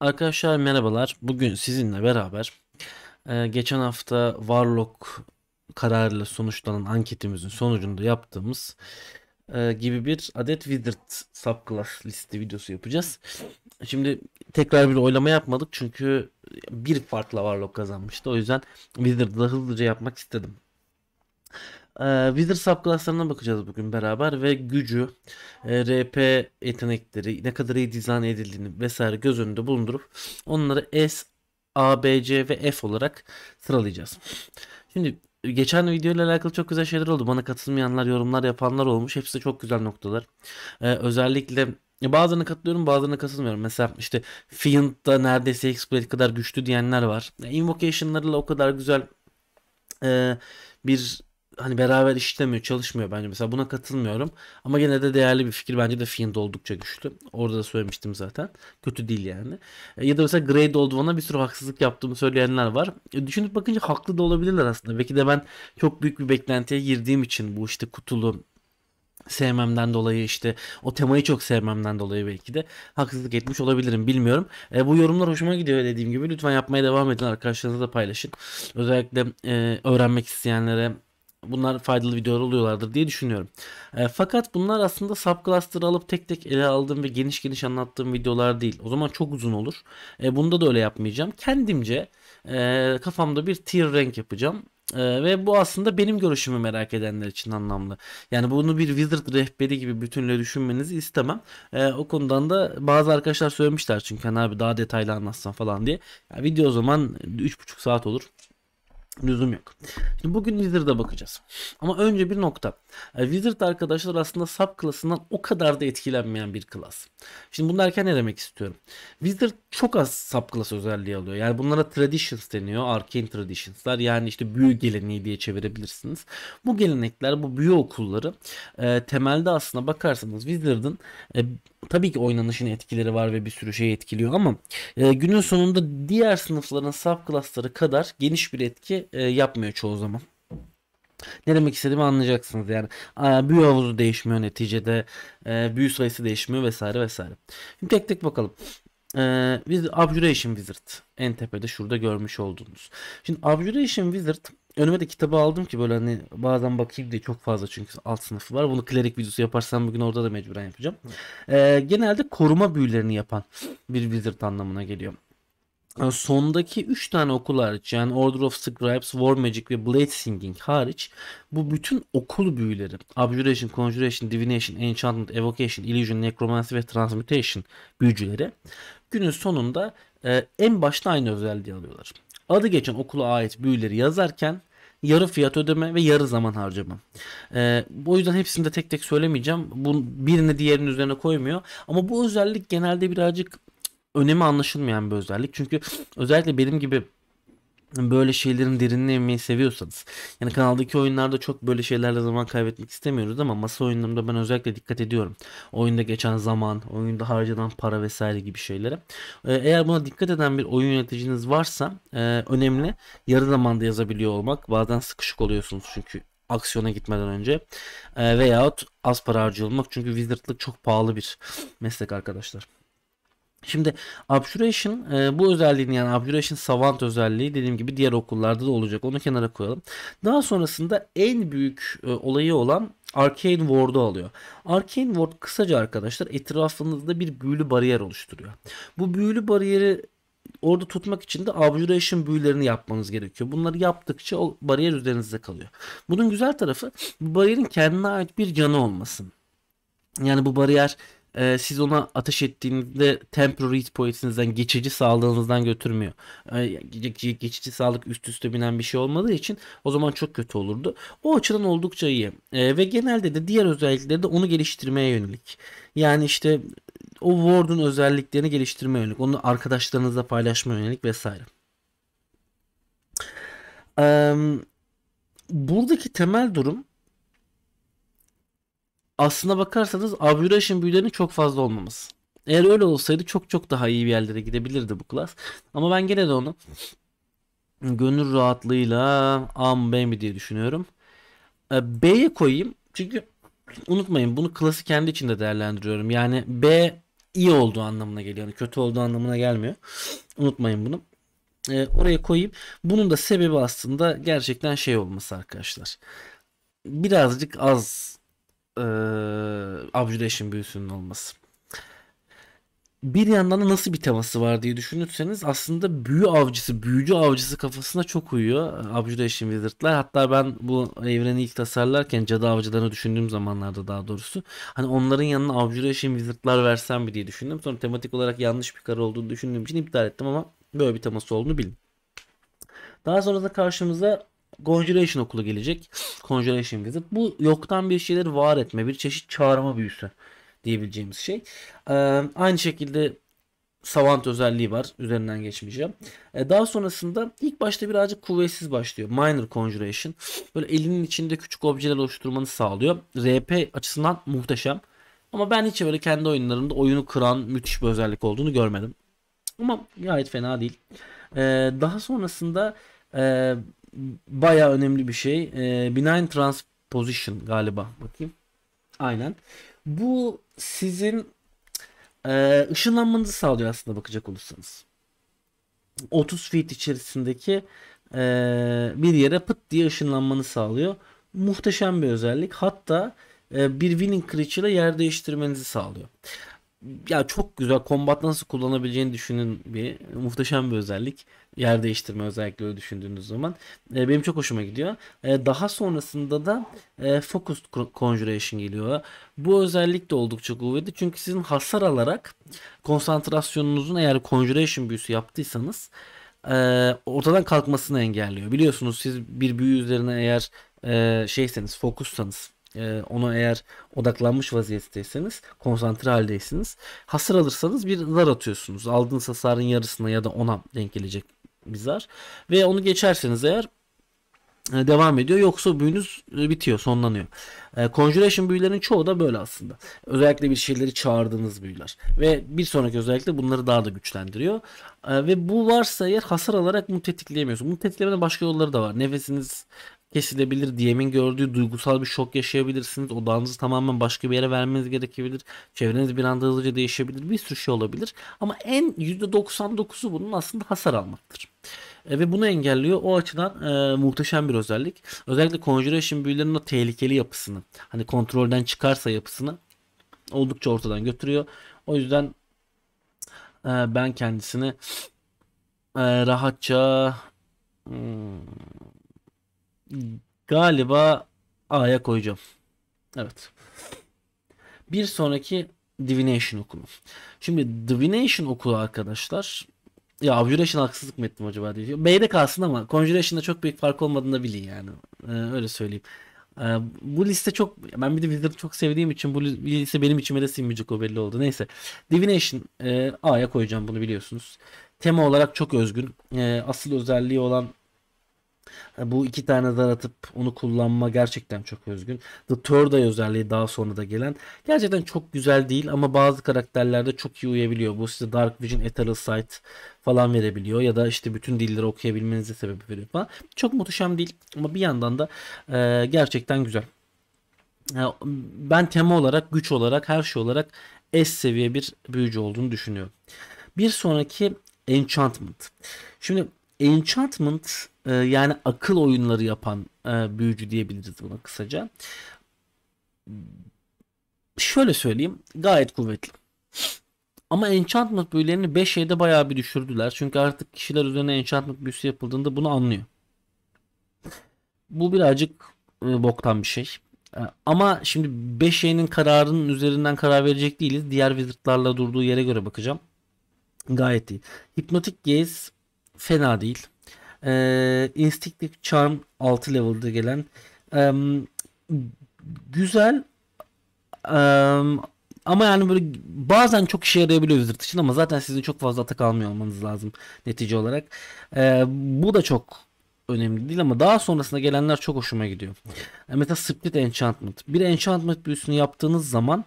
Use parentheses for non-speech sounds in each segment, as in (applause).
Arkadaşlar merhabalar. Bugün sizinle beraber e, geçen hafta Warlock kararıyla sonuçlanan anketimizin sonucunda yaptığımız e, gibi bir adet Wizard subclass listi videosu yapacağız. Şimdi tekrar bir oylama yapmadık çünkü bir farkla Warlock kazanmıştı. O yüzden Wizard'ı da hızlıca yapmak istedim. Ee, Wither subclasslarına bakacağız bugün beraber ve gücü, e, RP yetenekleri, ne kadar iyi dizayn edildiğini vesaire göz önünde bulundurup onları S, A, B, C ve F olarak sıralayacağız. Şimdi geçen video ile alakalı çok güzel şeyler oldu. Bana katılmayanlar, yorumlar yapanlar olmuş. Hepsi çok güzel noktalar. Ee, özellikle Bazılarına katılıyorum bazılarına katılmıyorum. Mesela işte Fiend da neredeyse Hexblade kadar güçlü diyenler var. Invocation'larıyla o kadar güzel e, bir hani beraber işlemiyor, çalışmıyor bence. Mesela buna katılmıyorum. Ama gene de değerli bir fikir. Bence de Fiend oldukça güçlü. Orada da söylemiştim zaten. Kötü değil yani. E, ya da mesela Grey Old One'a bir sürü haksızlık yaptığımı söyleyenler var. E, düşünüp bakınca haklı da olabilirler aslında. Belki de ben çok büyük bir beklentiye girdiğim için bu işte kutulu sevmemden dolayı işte o temayı çok sevmemden dolayı belki de haksızlık etmiş olabilirim bilmiyorum. E, bu yorumlar hoşuma gidiyor dediğim gibi. Lütfen yapmaya devam edin arkadaşlarınızla paylaşın. Özellikle e, öğrenmek isteyenlere bunlar faydalı videolar oluyorlardır diye düşünüyorum. E, fakat bunlar aslında subcluster'ı alıp tek tek ele aldığım ve geniş geniş anlattığım videolar değil. O zaman çok uzun olur. E, bunda da öyle yapmayacağım. Kendimce e, kafamda bir tier rank yapacağım. Ee, ve bu aslında benim görüşümü merak edenler için anlamlı. Yani bunu bir wizard rehberi gibi bütünle düşünmenizi istemem. Ee, o konudan da bazı arkadaşlar söylemişler çünkü hani abi daha detaylı anlatsan falan diye. Ya, video o zaman 3,5 saat olur. Lüzum yok. Şimdi bugün Wizard'a bakacağız. Ama önce bir nokta. Yani e, Wizard arkadaşlar aslında sap klasından o kadar da etkilenmeyen bir klas. Şimdi bunu derken ne demek istiyorum? Wizard çok az sap klas özelliği alıyor. Yani bunlara traditions deniyor. Arcane traditions'lar. Yani işte büyü geleneği diye çevirebilirsiniz. Bu gelenekler, bu büyü okulları e, temelde aslında bakarsanız Wizard'ın e, Tabii ki oynanışın etkileri var ve bir sürü şey etkiliyor ama e, günün sonunda diğer sınıfların subclassları kadar geniş bir etki e, yapmıyor çoğu zaman. Ne demek istediğimi anlayacaksınız yani. Büyü havuzu değişmiyor neticede. E, büyü sayısı değişmiyor vesaire vesaire. Şimdi tek tek bakalım. Ee, Abjuration Wizard en tepede şurada görmüş olduğunuz. Şimdi Abjuration Wizard önüme de kitabı aldım ki böyle hani bazen bakayım diye çok fazla çünkü alt sınıfı var. Bunu klerik videosu yaparsam bugün orada da mecburen yapacağım. Ee, genelde koruma büyülerini yapan bir wizard anlamına geliyor. Yani ee, sondaki 3 tane okul hariç yani Order of Scribes, War Magic ve Blade Singing hariç bu bütün okul büyüleri Abjuration, Conjuration, Divination, Enchantment, Evocation, Illusion, Necromancy ve Transmutation büyücüleri günün sonunda e, en başta aynı özelliği alıyorlar. Adı geçen okula ait büyüleri yazarken yarı fiyat ödeme ve yarı zaman harcama. Ee, o yüzden hepsini de tek tek söylemeyeceğim. Bu birini diğerinin üzerine koymuyor. Ama bu özellik genelde birazcık önemi anlaşılmayan bir özellik. Çünkü özellikle benim gibi böyle şeylerin derinine inmeyi seviyorsanız yani kanaldaki oyunlarda çok böyle şeylerle zaman kaybetmek istemiyoruz ama masa oyunlarında ben özellikle dikkat ediyorum. Oyunda geçen zaman, oyunda harcanan para vesaire gibi şeylere. Ee, eğer buna dikkat eden bir oyun yöneticiniz varsa e, önemli. Yarı zamanda yazabiliyor olmak. Bazen sıkışık oluyorsunuz çünkü aksiyona gitmeden önce e, veyahut az para harcıyor olmak çünkü wizardlık çok pahalı bir meslek arkadaşlar. Şimdi Abjuration e, bu özelliğini yani Abjuration Savant özelliği dediğim gibi diğer okullarda da olacak. Onu kenara koyalım. Daha sonrasında en büyük e, olayı olan Arcane Ward'u alıyor. Arcane Ward kısaca arkadaşlar etrafınızda bir büyülü bariyer oluşturuyor. Bu büyülü bariyeri orada tutmak için de abjuration büyülerini yapmanız gerekiyor. Bunları yaptıkça o bariyer üzerinizde kalıyor. Bunun güzel tarafı bu bariyerin kendine ait bir canı olmasın. Yani bu bariyer e, siz ona ateş ettiğinizde temporary hit points'inizden geçici sağlığınızdan götürmüyor. E, geçici sağlık üst üste binen bir şey olmadığı için o zaman çok kötü olurdu. O açıdan oldukça iyi. E, ve genelde de diğer özellikleri de onu geliştirmeye yönelik. Yani işte o Ward'un özelliklerini geliştirmeye yönelik. Onu arkadaşlarınızla paylaşmaya yönelik vesaire. Um, buradaki temel durum aslına bakarsanız Avrurash'ın büyülerinin çok fazla olmaması. Eğer öyle olsaydı çok çok daha iyi bir yerlere gidebilirdi bu klas. Ama ben gene de onu gönül rahatlığıyla A'm mı mi diye düşünüyorum. E, B'ye koyayım. Çünkü unutmayın bunu klası kendi içinde değerlendiriyorum. Yani B iyi olduğu anlamına geliyor. Yani kötü olduğu anlamına gelmiyor. Unutmayın bunu. E, oraya koyayım. Bunun da sebebi aslında gerçekten şey olması arkadaşlar. Birazcık az e, Avcı büyüsünün olması. Bir yandan da nasıl bir teması var diye düşünürseniz aslında büyü avcısı, büyücü avcısı kafasına çok uyuyor Avcı Deşin Wizard'lar. Hatta ben bu evreni ilk tasarlarken cadı avcılarını düşündüğüm zamanlarda daha doğrusu hani onların yanına Avcı Deşin Wizard'lar versem mi diye düşündüm. Sonra tematik olarak yanlış bir karar olduğunu düşündüğüm için iptal ettim ama böyle bir teması olduğunu bilin. Daha sonra da karşımıza Conjuration okulu gelecek. Conjuration Visit. Bu yoktan bir şeyleri var etme, bir çeşit çağırma büyüsü diyebileceğimiz şey. Ee, aynı şekilde savant özelliği var. Üzerinden geçmeyeceğim. Ee, daha sonrasında ilk başta birazcık kuvvetsiz başlıyor. Minor Conjuration. Böyle elinin içinde küçük objeler oluşturmanı sağlıyor. RP açısından muhteşem. Ama ben hiç böyle kendi oyunlarımda oyunu kıran müthiş bir özellik olduğunu görmedim. Ama gayet fena değil. Ee, daha sonrasında e, baya önemli bir şey. E, benign transposition galiba. Bakayım. Aynen. Bu sizin e, ışınlanmanızı sağlıyor aslında bakacak olursanız. 30 feet içerisindeki e, bir yere pıt diye ışınlanmanı sağlıyor. Muhteşem bir özellik. Hatta e, bir winning creature'la yer değiştirmenizi sağlıyor ya çok güzel kombat nasıl kullanabileceğini düşünün bir muhteşem bir özellik. Yer değiştirme özellikle düşündüğünüz zaman. E, benim çok hoşuma gidiyor. E, daha sonrasında da e, Focus Conjuration geliyor. Bu özellik de oldukça kuvvetli. Çünkü sizin hasar alarak konsantrasyonunuzun eğer Conjuration büyüsü yaptıysanız e, ortadan kalkmasını engelliyor. Biliyorsunuz siz bir büyü üzerine eğer e, şeyseniz fokussanız e, ona eğer odaklanmış vaziyetteyseniz, konsantre haldeyseniz hasar alırsanız bir zar atıyorsunuz. Aldığınız hasarın yarısına ya da ona denk gelecek bir zar. Ve onu geçerseniz eğer e, devam ediyor. Yoksa büyünüz e, bitiyor, sonlanıyor. E, conjuration büyülerin çoğu da böyle aslında. Özellikle bir şeyleri çağırdığınız büyüler. Ve bir sonraki özellikle bunları daha da güçlendiriyor. E, ve bu varsa eğer hasar alarak bunu tetikleyemiyorsun. Bunu tetiklemenin başka yolları da var. Nefesiniz kesilebilir. DM'in gördüğü duygusal bir şok yaşayabilirsiniz. Odağınızı tamamen başka bir yere vermeniz gerekebilir. Çevreniz bir anda hızlıca değişebilir. Bir sürü şey olabilir. Ama en %99'u bunun aslında hasar almaktır. E, ve bunu engelliyor. O açıdan e, muhteşem bir özellik. Özellikle Conjuration büyülerinin o tehlikeli yapısını, hani kontrolden çıkarsa yapısını oldukça ortadan götürüyor. O yüzden e, ben kendisini e, rahatça hmm, Galiba A'ya koyacağım. Evet. Bir sonraki Divination okulu. Şimdi Divination okulu arkadaşlar. Ya Abjuration haksızlık mı ettim acaba diye. B'de kalsın ama Conjuration'da çok büyük fark olmadığını da bilin yani. Ee, öyle söyleyeyim. Ee, bu liste çok ben bir de Wizard'ı çok sevdiğim için bu liste benim içime de sinmeyecek o belli oldu. Neyse. Divination e, A'ya koyacağım bunu biliyorsunuz. Tema olarak çok özgün. E, asıl özelliği olan bu iki tane daratıp onu kullanma gerçekten çok özgün. The Turday özelliği daha sonra da gelen. Gerçekten çok güzel değil ama bazı karakterlerde çok iyi uyabiliyor. Bu size Dark Vision, Eternal Sight falan verebiliyor. Ya da işte bütün dilleri okuyabilmenize sebep veriyor falan. Çok muhteşem değil ama bir yandan da e, gerçekten güzel. E, ben tema olarak, güç olarak, her şey olarak S seviye bir büyücü olduğunu düşünüyorum. Bir sonraki Enchantment. Şimdi Enchantment ee, yani akıl oyunları yapan e, büyücü diyebiliriz buna kısaca. Şöyle söyleyeyim gayet kuvvetli. Ama enchantment büyülerini 5 şeyde bayağı bir düşürdüler. Çünkü artık kişiler üzerine enchantment büyüsü yapıldığında bunu anlıyor. Bu birazcık e, boktan bir şey. E, ama şimdi 5 şeyinin kararının üzerinden karar verecek değiliz. Diğer wizardlarla durduğu yere göre bakacağım. Gayet iyi. Hipnotik Gaze fena değil. Ee, Instinctive Charm 6 level'da gelen. Ee, güzel ee, ama yani böyle bazen çok işe yarayabiliyor Wizard ama zaten sizin çok fazla atak almıyor olmanız lazım netice olarak. Ee, bu da çok önemli değil ama daha sonrasında gelenler çok hoşuma gidiyor. Mesela Split Enchantment. Bir Enchantment büyüsünü yaptığınız zaman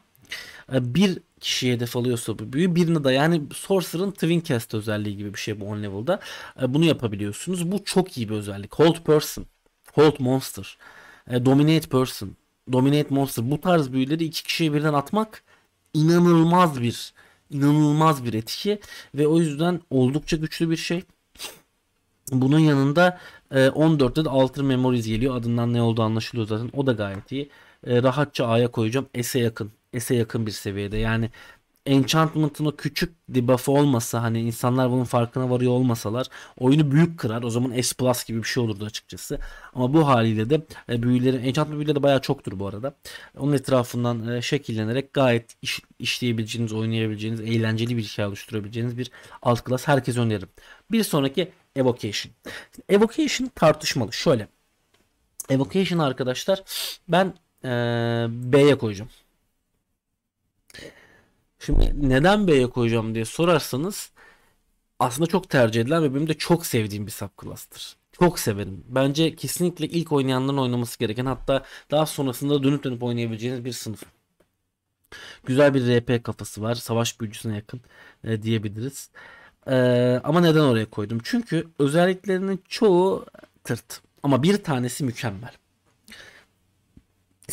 e, bir kişiyi hedef alıyorsa bu büyü birini de yani Sorcerer'ın Twin Cast özelliği gibi bir şey bu on level'da. E, bunu yapabiliyorsunuz. Bu çok iyi bir özellik. Hold Person, Hold Monster, e, Dominate Person, Dominate Monster bu tarz büyüleri iki kişiye birden atmak inanılmaz bir inanılmaz bir etki ve o yüzden oldukça güçlü bir şey. Bunun yanında 14'te e, de Alter Memories geliyor. Adından ne olduğu anlaşılıyor zaten. O da gayet iyi. Rahatça A'ya koyacağım. S'e yakın S'e yakın bir seviyede. Yani Enchantment'ın o küçük debuff'ı olmasa hani insanlar bunun farkına varıyor olmasalar oyunu büyük kırar. O zaman S plus gibi bir şey olurdu açıkçası. Ama bu haliyle de e, büyülerin Enchantment büyüleri de bayağı çoktur bu arada. Onun etrafından e, şekillenerek gayet iş, işleyebileceğiniz, oynayabileceğiniz, eğlenceli bir hikaye oluşturabileceğiniz bir alt klas herkes öneririm. Bir sonraki Evocation. Evocation tartışmalı. Şöyle. Evocation arkadaşlar ben e, B'ye koyacağım. Şimdi neden B'ye koyacağım diye sorarsanız aslında çok tercih edilen ve benim de çok sevdiğim bir subclass'tır. Çok severim. Bence kesinlikle ilk oynayanların oynaması gereken hatta daha sonrasında dönüp dönüp oynayabileceğiniz bir sınıf. Güzel bir RP kafası var. Savaş büyücüsüne yakın e, diyebiliriz. E, ama neden oraya koydum? Çünkü özelliklerinin çoğu tırt. Ama bir tanesi mükemmel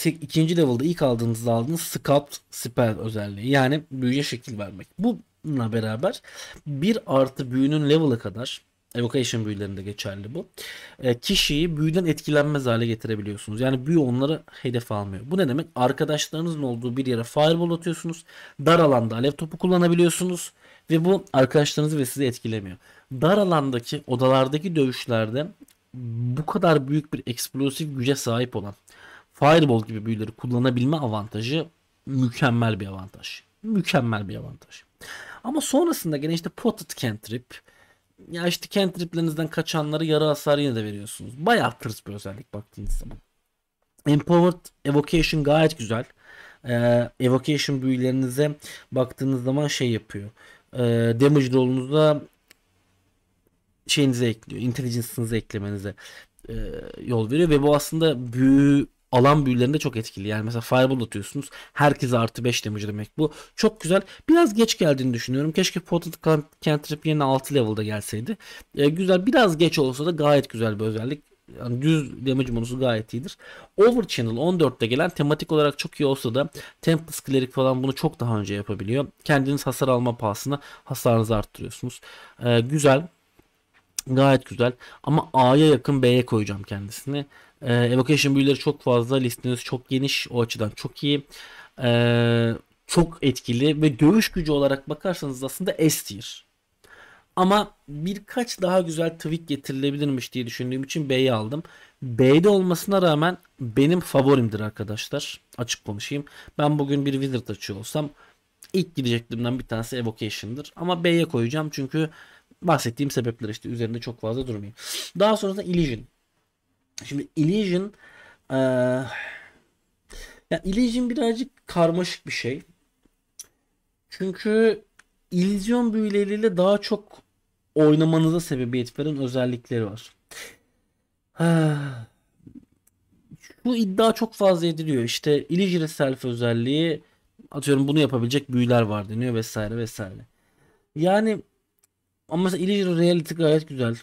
ikinci level'da ilk aldığınızda aldığınız scout spell özelliği. Yani büyüye şekil vermek. Bununla beraber bir artı büyünün level'ı kadar Evocation büyülerinde geçerli bu. E, kişiyi büyüden etkilenmez hale getirebiliyorsunuz. Yani büyü onları hedef almıyor. Bu ne demek? Arkadaşlarınızın olduğu bir yere fireball atıyorsunuz. Dar alanda alev topu kullanabiliyorsunuz. Ve bu arkadaşlarınızı ve sizi etkilemiyor. Dar alandaki odalardaki dövüşlerde bu kadar büyük bir eksplosif güce sahip olan Fireball gibi büyüleri kullanabilme avantajı mükemmel bir avantaj. Mükemmel bir avantaj. Ama sonrasında gene işte potted cantrip. Ya işte cantriplerinizden kaçanları yarı hasar yine de veriyorsunuz. Bayağı tırs bir özellik baktığınız zaman. Empowered Evocation gayet güzel. Ee, evocation büyülerinize baktığınız zaman şey yapıyor. Ee, damage rolunuzda şeyinize ekliyor. Intelligence'ınızı eklemenize e, yol veriyor ve bu aslında büyü alan büyülerinde çok etkili. Yani mesela fireball atıyorsunuz. Herkese artı 5 damage demek bu. Çok güzel. Biraz geç geldiğini düşünüyorum. Keşke potent cantrip yerine 6 level'da gelseydi. Ee, güzel. Biraz geç olsa da gayet güzel bir özellik. Yani düz damage bonusu gayet iyidir. Over Channel 14'te gelen tematik olarak çok iyi olsa da Tempest Cleric falan bunu çok daha önce yapabiliyor. Kendiniz hasar alma pahasına hasarınızı arttırıyorsunuz. Ee, güzel. Gayet güzel. Ama A'ya yakın B'ye koyacağım kendisini. E, evocation büyüleri çok fazla. Listeniz çok geniş. O açıdan çok iyi. E, çok etkili ve dövüş gücü olarak bakarsanız aslında S tier. Ama birkaç daha güzel tweak getirilebilirmiş diye düşündüğüm için B'yi aldım. B'de olmasına rağmen benim favorimdir arkadaşlar. Açık konuşayım. Ben bugün bir Wizard açıyor olsam ilk gideceklerimden bir tanesi Evocation'dır. Ama B'ye koyacağım çünkü bahsettiğim sebepler işte üzerinde çok fazla durmayayım. Daha sonra da Illusion. Şimdi Illusion ee, ya Illusion birazcık karmaşık bir şey. Çünkü illüzyon büyüleriyle daha çok oynamanıza sebebiyet veren özellikleri var. (sighs) Bu iddia çok fazla ediliyor. İşte Illusory Self özelliği atıyorum bunu yapabilecek büyüler var deniyor vesaire vesaire. Yani ama mesela Illusory Reality gayet güzel.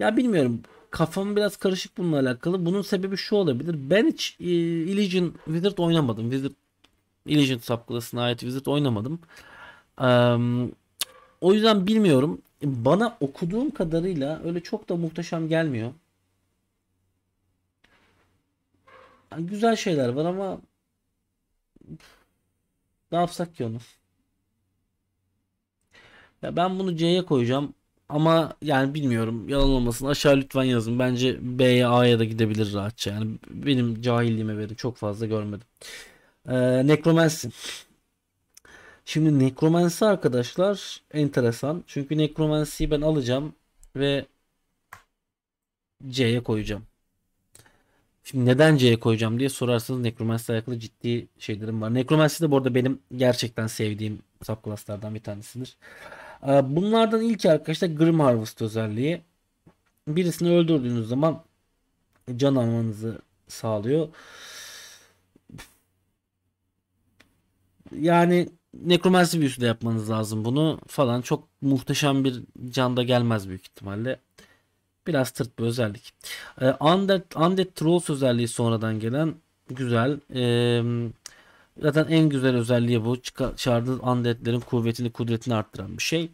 Ya bilmiyorum kafam biraz karışık bununla alakalı. Bunun sebebi şu olabilir. Ben hiç e, Illusion Wizard oynamadım. Wizard Illusion subclass'ına ait Wizard oynamadım. Um, o yüzden bilmiyorum. Bana okuduğum kadarıyla öyle çok da muhteşem gelmiyor. güzel şeyler var ama ne yapsak ki onu? Ya ben bunu C'ye koyacağım. Ama yani bilmiyorum yalan olmasın aşağı lütfen yazın. Bence B'ye A'ya da gidebilir rahatça. Yani benim cahilliğime verin çok fazla görmedim. Ee, Necromancy. Şimdi Necromancy arkadaşlar enteresan. Çünkü Necromancy'yi ben alacağım ve C'ye koyacağım. Şimdi neden C'ye koyacağım diye sorarsanız Necromancy alakalı ciddi şeylerim var. Necromancy de bu arada benim gerçekten sevdiğim subclasslardan bir tanesidir. Ee, bunlardan ilk arkadaşlar Grim Harvest özelliği. Birisini öldürdüğünüz zaman can almanızı sağlıyor. Yani nekromansi büyüsü de yapmanız lazım bunu falan. Çok muhteşem bir can da gelmez büyük ihtimalle. Biraz tırt bir özellik. Ee, Undead, Undead Trolls özelliği sonradan gelen güzel. Ee, Zaten en güzel özelliği bu. Çıkardığı undeadlerin kuvvetini, kudretini arttıran bir şey.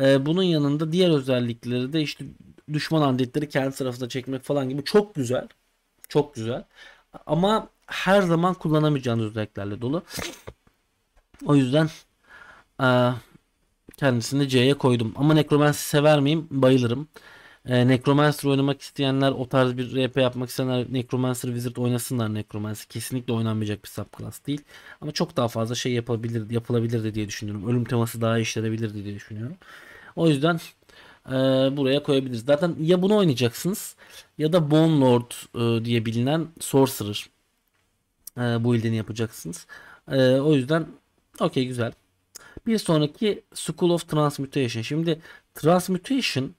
Ee, bunun yanında diğer özellikleri de işte düşman undeadleri kendi tarafına çekmek falan gibi çok güzel. Çok güzel. Ama her zaman kullanamayacağınız özelliklerle dolu. O yüzden e, kendisini C'ye koydum. Ama Necromancy sever miyim? Bayılırım. E, Necromancer oynamak isteyenler o tarz bir RP yapmak isteyenler Necromancer Wizard oynasınlar Necromancer. Kesinlikle oynanmayacak bir subclass değil. Ama çok daha fazla şey yapabilir, yapılabilirdi diye düşünüyorum. Ölüm teması daha işlenebilirdi diye düşünüyorum. O yüzden e, buraya koyabiliriz. Zaten ya bunu oynayacaksınız ya da Bone Lord e, diye bilinen Sorcerer e, bu ildeni yapacaksınız. E, o yüzden okey güzel. Bir sonraki School of Transmutation. Şimdi Transmutation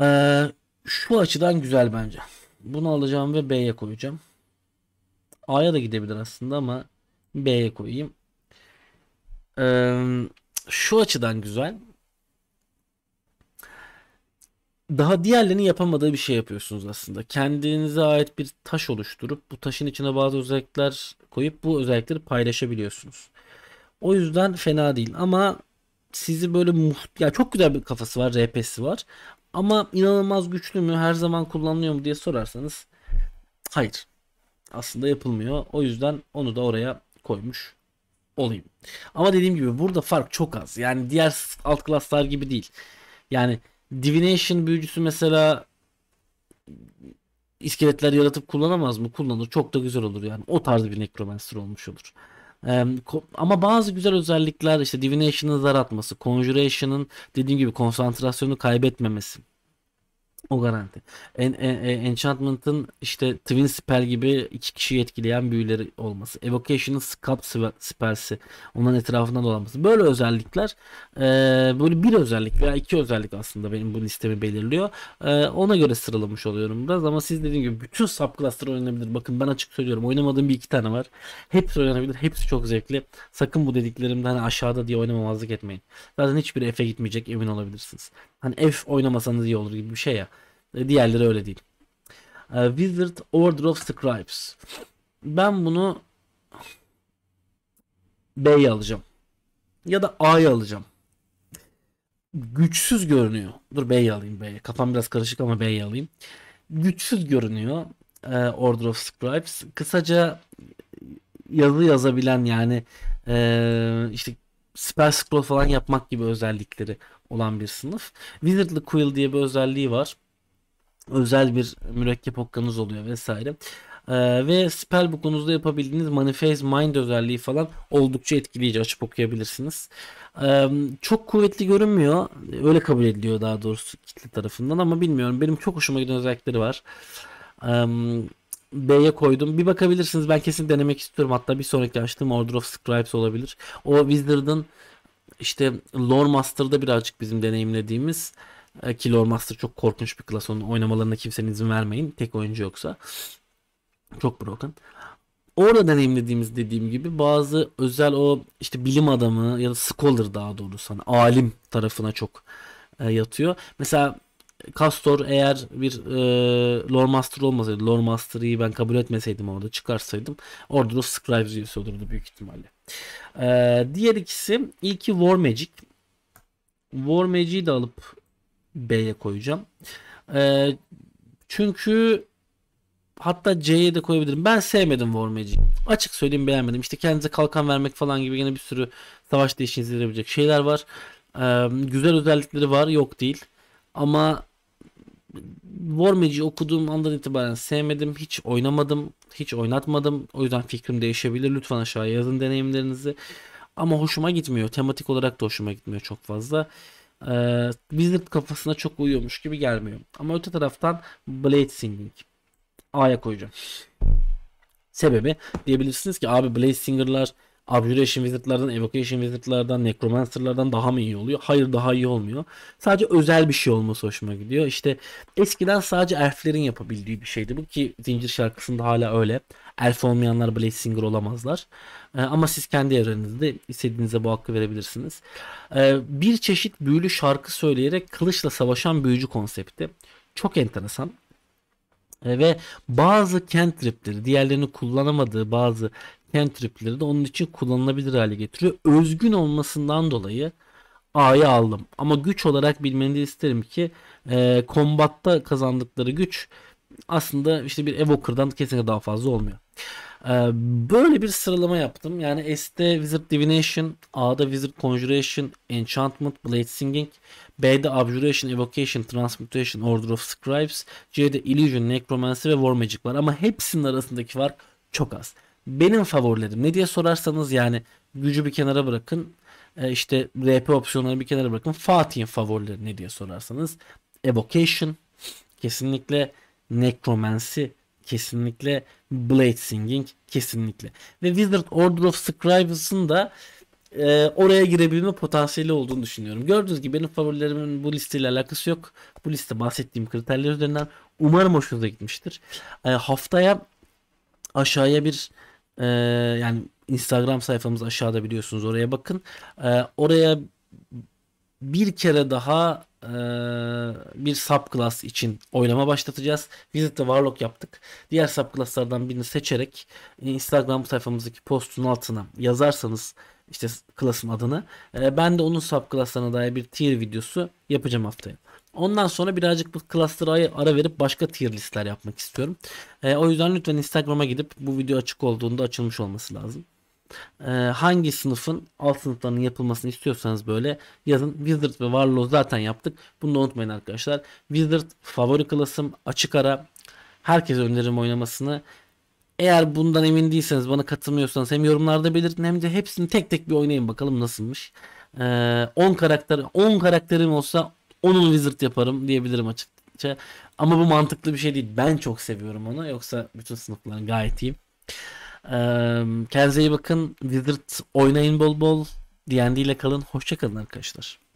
ee, şu açıdan güzel bence. Bunu alacağım ve B'ye koyacağım. A'ya da gidebilir aslında ama B'ye koyayım. Ee, şu açıdan güzel. Daha diğerlerini yapamadığı bir şey yapıyorsunuz aslında. Kendinize ait bir taş oluşturup bu taşın içine bazı özellikler koyup bu özellikleri paylaşabiliyorsunuz. O yüzden fena değil ama sizi böyle muht ya çok güzel bir kafası var, RP'si var ama inanılmaz güçlü mü her zaman kullanılıyor mu diye sorarsanız hayır. Aslında yapılmıyor. O yüzden onu da oraya koymuş olayım. Ama dediğim gibi burada fark çok az. Yani diğer alt klaslar gibi değil. Yani Divination büyücüsü mesela iskeletler yaratıp kullanamaz mı? Kullanır. Çok da güzel olur yani. O tarz bir necromancer olmuş olur ama bazı güzel özellikler işte Divination'ın zar atması, Conjuration'ın dediğim gibi konsantrasyonu kaybetmemesi. O garanti. En, en, en, Enchantment'ın işte Twin Spell gibi iki kişi etkileyen büyüleri olması. Evocation'ın Scalp Spell'si. Onların etrafında dolanması. Böyle özellikler e, böyle bir özellik veya iki özellik aslında benim bu listemi belirliyor. E, ona göre sıralamış oluyorum biraz ama siz dediğim gibi bütün subclass'lar oynanabilir. Bakın ben açık söylüyorum. Oynamadığım bir iki tane var. Hepsi oynanabilir. Hepsi çok zevkli. Sakın bu dediklerimden hani aşağıda diye oynamamazlık etmeyin. Zaten hiçbir F'e gitmeyecek emin olabilirsiniz. Hani F oynamasanız iyi olur gibi bir şey ya. Diğerleri öyle değil. Ee, Wizard Order of Scribes. Ben bunu B'ye alacağım. Ya da A'ya alacağım. Güçsüz görünüyor. Dur B'ye alayım B'ye. Kafam biraz karışık ama B'ye alayım. Güçsüz görünüyor. E, Order of Scribes. Kısaca yazı yazabilen yani e, işte spell scroll falan yapmak gibi özellikleri olan bir sınıf. Wizardly Quill diye bir özelliği var özel bir mürekkep okkanız oluyor vesaire. Ee, ve spellbook'unuzda yapabildiğiniz Manifest Mind özelliği falan oldukça etkileyici açıp okuyabilirsiniz. Ee, çok kuvvetli görünmüyor. Öyle kabul ediliyor daha doğrusu kitle tarafından ama bilmiyorum. Benim çok hoşuma giden özellikleri var. Ee, B'ye koydum. Bir bakabilirsiniz. Ben kesin denemek istiyorum. Hatta bir sonraki açtığım Order of Scribes olabilir. O Wizard'ın işte Lore Master'da birazcık bizim deneyimlediğimiz e, Killer Master çok korkunç bir klas. Onun oynamalarına kimsenin izin vermeyin. Tek oyuncu yoksa. Çok broken. Orada deneyimlediğimiz dediğim gibi bazı özel o işte bilim adamı ya da scholar daha doğrusu hani alim tarafına çok e, yatıyor. Mesela Castor eğer bir e, Lore Master olmasaydı, Lore Master'ı ben kabul etmeseydim orada çıkarsaydım orada da Scribes üyesi olurdu büyük ihtimalle. E, diğer ikisi ilki War Magic. War Magic'i de alıp B'ye koyacağım. E, çünkü hatta C'ye de koyabilirim. Ben sevmedim War Magic'i. Açık söyleyeyim beğenmedim. İşte kendinize kalkan vermek falan gibi yine bir sürü savaş işinize yarayabilecek şeyler var. E, güzel özellikleri var yok değil. Ama War Magic'i okuduğum andan itibaren sevmedim. Hiç oynamadım. Hiç oynatmadım. O yüzden fikrim değişebilir. Lütfen aşağıya yazın deneyimlerinizi. Ama hoşuma gitmiyor. Tematik olarak da hoşuma gitmiyor çok fazla e, Wizard kafasına çok uyuyormuş gibi gelmiyor. Ama öte taraftan Blade Singing A'ya koyacağım. Sebebi diyebilirsiniz ki abi Blade Singer'lar Abjuration Wizard'lardan, Evocation Wizard'lardan, Necromancer'lardan daha mı iyi oluyor? Hayır daha iyi olmuyor. Sadece özel bir şey olması hoşuma gidiyor. İşte eskiden sadece elflerin yapabildiği bir şeydi bu ki Zincir şarkısında hala öyle. Elf olmayanlar Blade Singer olamazlar. Ee, ama siz kendi evrenizde istediğinize bu hakkı verebilirsiniz. Ee, bir çeşit büyülü şarkı söyleyerek kılıçla savaşan büyücü konsepti. Çok enteresan ee, ve bazı cantripleri diğerlerini kullanamadığı bazı cantripleri de onun için kullanılabilir hale getiriyor. Özgün olmasından dolayı A'yı aldım. Ama güç olarak bilmeni isterim ki e, kombatta kazandıkları güç aslında işte bir Evoker'dan kesinlikle daha fazla olmuyor. E, böyle bir sıralama yaptım. Yani S'de Wizard Divination, A'da Wizard Conjuration, Enchantment, Blade Singing, B'de Abjuration, Evocation, Transmutation, Order of Scribes, C'de Illusion, Necromancy ve War Magic var. Ama hepsinin arasındaki fark çok az benim favorilerim ne diye sorarsanız yani gücü bir kenara bırakın e, işte RP opsiyonlarını bir kenara bırakın Fatih'in favorileri ne diye sorarsanız Evocation kesinlikle Necromancy kesinlikle Blade Singing kesinlikle ve Wizard Order of Scrives'ın da e, oraya girebilme potansiyeli olduğunu düşünüyorum. Gördüğünüz gibi benim favorilerimin bu listeyle alakası yok. Bu liste bahsettiğim kriterler üzerinden umarım hoşunuza gitmiştir. E, haftaya aşağıya bir e, yani Instagram sayfamız aşağıda biliyorsunuz oraya bakın. E, oraya bir kere daha e, bir subclass için oylama başlatacağız. Wizard'da Warlock yaptık. Diğer subclasslardan birini seçerek e, Instagram sayfamızdaki postun altına yazarsanız işte class'ın adını e, ben de onun subclass'larına dair bir tier videosu yapacağım haftaya. Ondan sonra birazcık bu cluster'a ara verip başka tier listler yapmak istiyorum. E, o yüzden lütfen Instagram'a gidip bu video açık olduğunda açılmış olması lazım. E, hangi sınıfın alt sınıflarının yapılmasını istiyorsanız böyle yazın. Wizard ve Warlock zaten yaptık. Bunu da unutmayın arkadaşlar. Wizard favori klasım açık ara. Herkese öneririm oynamasını. Eğer bundan emin değilseniz bana katılmıyorsanız hem yorumlarda belirtin hem de hepsini tek tek bir oynayın bakalım nasılmış. Ee, 10 karakter 10 karakterim olsa onun wizard yaparım diyebilirim açıkça. Ama bu mantıklı bir şey değil. Ben çok seviyorum onu. Yoksa bütün sınıflar gayet iyi. Ee, kendinize iyi bakın. Wizard oynayın bol bol. D&D ile kalın. Hoşçakalın arkadaşlar.